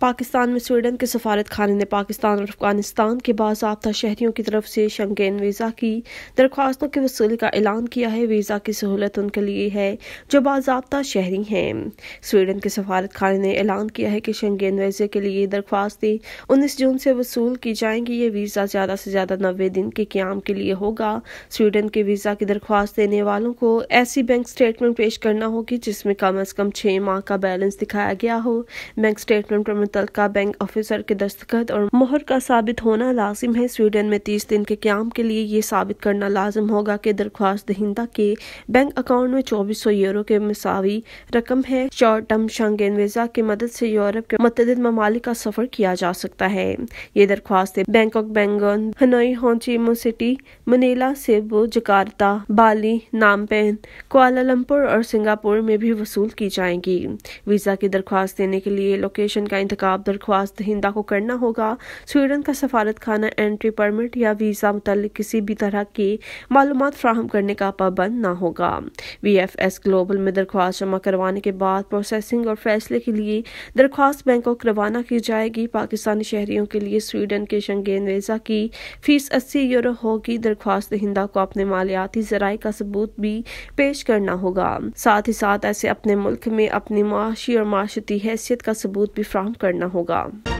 पाकिस्तान में स्वीडन के सफारत खाने ने पाकिस्तान और अफगानिस्तान के बाबा शहरीों की तरफ से शंगेन वीज़ा की दरख्वास्तों के वसूली का ऐलान किया है वीज़ा की सहूलत उनके लिए है जो बाबा शहरी हैं स्वीडन के सफारत खाने ने ऐलान किया है कि शंगेन वीज़े के लिए दरख्वास्तें उन्नीस जून से वसूल की जाएंगी ये वीज़ा ज़्यादा से ज़्यादा नबे दिन के क्याम के लिए होगा स्वीडन के वीज़ा की दरख्वास्त देने वालों को ऐसी बैंक स्टेटमेंट पेश करना होगी जिसमें कम अज़ कम छः माह का बैलेंस दिखाया गया हो बैंक स्टेटमेंट मुतल बैंक ऑफिसर के दस्तखत और मोहर का साबित होना लाजिम है स्वीडन में तीस दिन के क्याम के लिए ये साबित करना लाजिम होगा की दरख्वास्त दहिंदा के बैंक अकाउंट में चौबीस सौ यूरो के मसावी रकम है शॉर्ट टर्म शंगेन वीजा की मदद से यूरोप के मतद ममालिक का सफर किया जा सकता है ये दरख्वास्त बैंकॉक बैंगन Hanoi Ho Chi Minh City Manila Cebu Jakarta Bali Phnom Penh Kuala Lumpur और सिंगापुर में भी वसूल की जाएंगी वीजा की दरख्वास्त देने के लिए लोकेशन का इंतजार का दरख्वास्त दहिंदा को करना होगा स्वीडन का सफारत खाना एंट्री परमिट या वीज़ा मुतल किसी भी तरह की मालूम फ्राहम करने का पाबंद न होगा वी एफ एस ग्लोबल में दरख्वास्त जमा करवाने के बाद प्रोसेसिंग और फैसले के लिए दरख्वास्त को रवाना की जाएगी पाकिस्तानी शहरियों के लिए स्वीडन के शंगेन वीज़ा की फीस अस्सी यूरो होगी दरख्वास्त दहिंदा को अपने मालियाती जराये का सबूत भी पेश करना होगा साथ ही साथ ऐसे अपने मुल्क में अपनी माशी और माशती हैसियत का सबूत भी फ्राहम कर करना होगा